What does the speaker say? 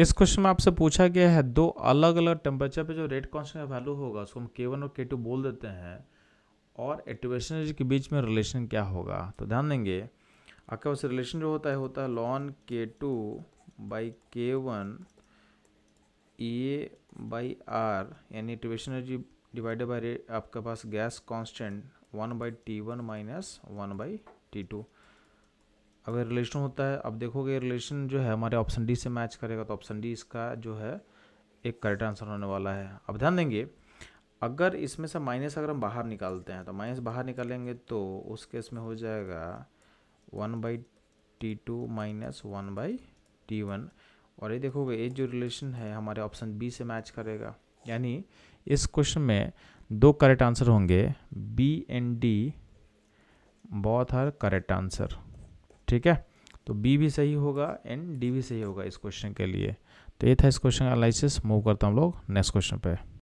इस क्वेश्चन में आपसे पूछा गया है दो अलग अलग टेम्परेचर पे जो रेट कांस्टेंट का वैल्यू होगा उसको हम के वन और के टू बोल देते हैं और एक्टिवेशन के बीच में रिलेशन क्या होगा तो ध्यान देंगे आपके पास रिलेशन जो होता है होता है लॉन K two by K one A by R यानी एक्टिवेशन एनर्जी डिवाइडेड बाई आपके पास gas constant one by T one minus one by T two अगर रिलेशन होता है अब देखोगे रिलेशन जो है हमारे ऑप्शन डी से मैच करेगा तो ऑप्शन डी इसका जो है एक करेक्ट आंसर होने वाला है अब ध्यान देंगे अगर इसमें से माइनस अगर हम बाहर निकालते हैं तो माइनस बाहर निकालेंगे तो उस केस में हो जाएगा one by T two minus one by T one और ये देखोगे ये जो रिलेशन है हमारे ऑप्शन बी से मैच करेगा यानी इस क्वेश्चन में दो करेक्ट आंसर होंगे बी एंड डी बहुत हर करेक्ट आंसर ठीक है तो बी भी सही होगा एंड डी भी सही होगा इस क्वेश्चन के लिए तो ये था इस क्वेश्चन का एनालिसिस मूव करता हम लोग नेक्स्ट क्वेश्चन पे